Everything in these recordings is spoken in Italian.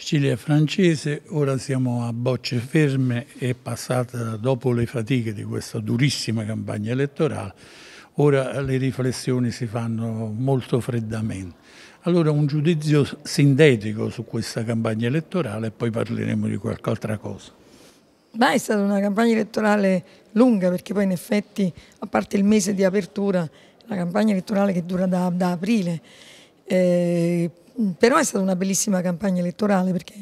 Sicilia francese, ora siamo a bocce ferme e passata dopo le fatiche di questa durissima campagna elettorale, ora le riflessioni si fanno molto freddamente. Allora un giudizio sintetico su questa campagna elettorale e poi parleremo di qualche altra cosa. Beh, è stata una campagna elettorale lunga perché poi in effetti, a parte il mese di apertura, la campagna elettorale che dura da, da aprile, eh, Mm, però è stata una bellissima campagna elettorale perché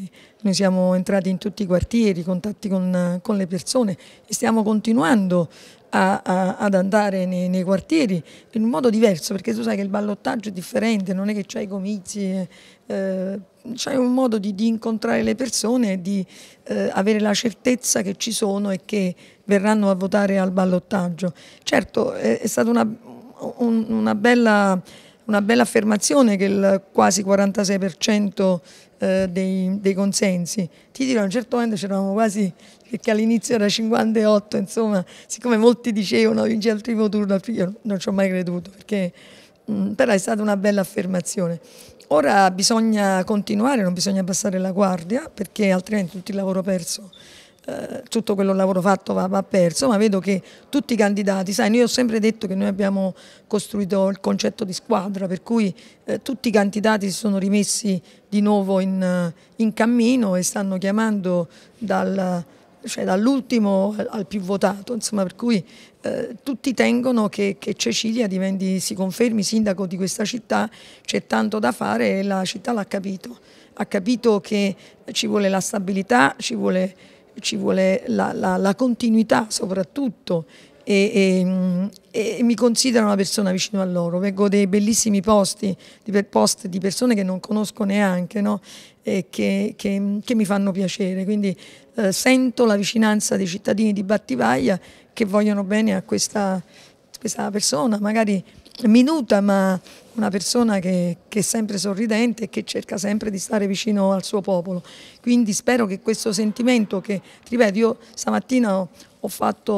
noi siamo entrati in tutti i quartieri, contatti con, con le persone e stiamo continuando a, a, ad andare nei, nei, quartieri in un modo diverso perché tu sai che il ballottaggio è differente, non è che c'hai i comizi, eh, eh c'è un modo di, di, incontrare le persone e di eh, avere la certezza che ci sono e che verranno a votare al ballottaggio. Certo è, è stata una, un, una bella una bella affermazione che il quasi 46% eh, dei, dei, consensi. Ti dirò, a un certo momento c'eravamo quasi, perché all'inizio era 58, insomma, siccome molti dicevano vince al primo turno, io non ci ho mai creduto, perché, mh, mm, però è stata una bella affermazione. Ora bisogna continuare, non bisogna abbassare la guardia, perché altrimenti tutto il lavoro perso eh, tutto quello lavoro fatto va, va, perso, ma vedo che tutti i candidati, sai, noi ho sempre detto che noi abbiamo costruito il concetto di squadra, per cui eh, tutti i candidati si sono rimessi di nuovo in, eh, in cammino e stanno chiamando dal, cioè dall'ultimo al più votato, insomma, per cui eh, tutti tengono che, che Cecilia diventi, si confermi sindaco di questa città, c'è tanto da fare e la città l'ha capito, ha capito che ci vuole la stabilità, ci vuole ci vuole la, la, la continuità soprattutto e, e, e, mi considero una persona vicino a loro, vengo dei bellissimi posti, di, post di persone che non conosco neanche no? e che, che, che, mi fanno piacere, quindi eh, sento la vicinanza dei cittadini di Battivaglia che vogliono bene a questa, questa persona, magari minuta ma una persona che, che, è sempre sorridente e che cerca sempre di stare vicino al suo popolo. Quindi spero che questo sentimento che, ripeto, io stamattina ho, ho, fatto,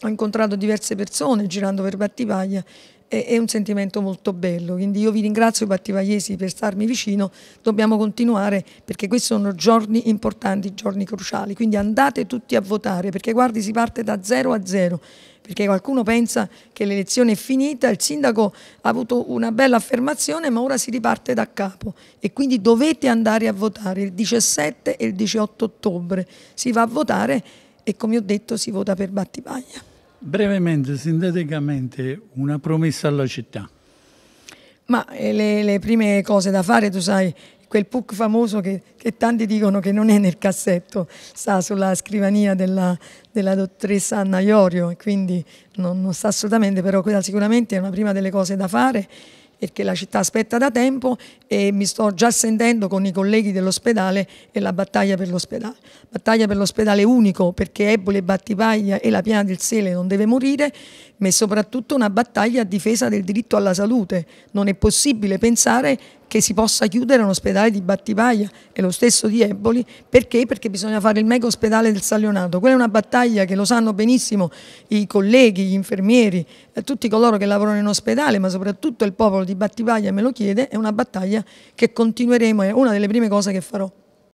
ho incontrato diverse persone girando per Battipaglia è, un sentimento molto bello. Quindi io vi ringrazio Battivagliesi per starmi vicino, dobbiamo continuare perché questi sono giorni importanti, giorni cruciali, quindi andate tutti a votare perché guardi si parte da zero a zero perché qualcuno pensa che l'elezione è finita, il sindaco ha avuto una bella affermazione ma ora si riparte da capo e quindi dovete andare a votare il 17 e il 18 ottobre, si va a votare e come ho detto si vota per Battipaglia. Brevemente, sinteticamente, una promessa alla città. Ma eh, le, le prime cose da fare, tu sai, quel PUC famoso che, che, tanti dicono che non è nel cassetto, sta sulla scrivania della, della dottoressa Anna Iorio quindi non, non sta assolutamente, però quella sicuramente è una prima delle cose da fare perché la città aspetta da tempo e mi sto già sentendo con i colleghi dell'ospedale e la battaglia per l'ospedale. Battaglia per l'ospedale unico perché Ebole, Battipaglia e la Piana del Sele non deve morire, ma è soprattutto una battaglia a difesa del diritto alla salute. Non è possibile pensare che si possa chiudere un ospedale di Battipaglia e lo stesso di Eboli, perché? Perché bisogna fare il mega ospedale del Salionato. Quella è una battaglia che lo sanno benissimo i colleghi, gli infermieri, eh, tutti coloro che lavorano in ospedale, ma soprattutto il popolo di Battipaglia me lo chiede, è una battaglia che continueremo, è una delle prime cose che farò.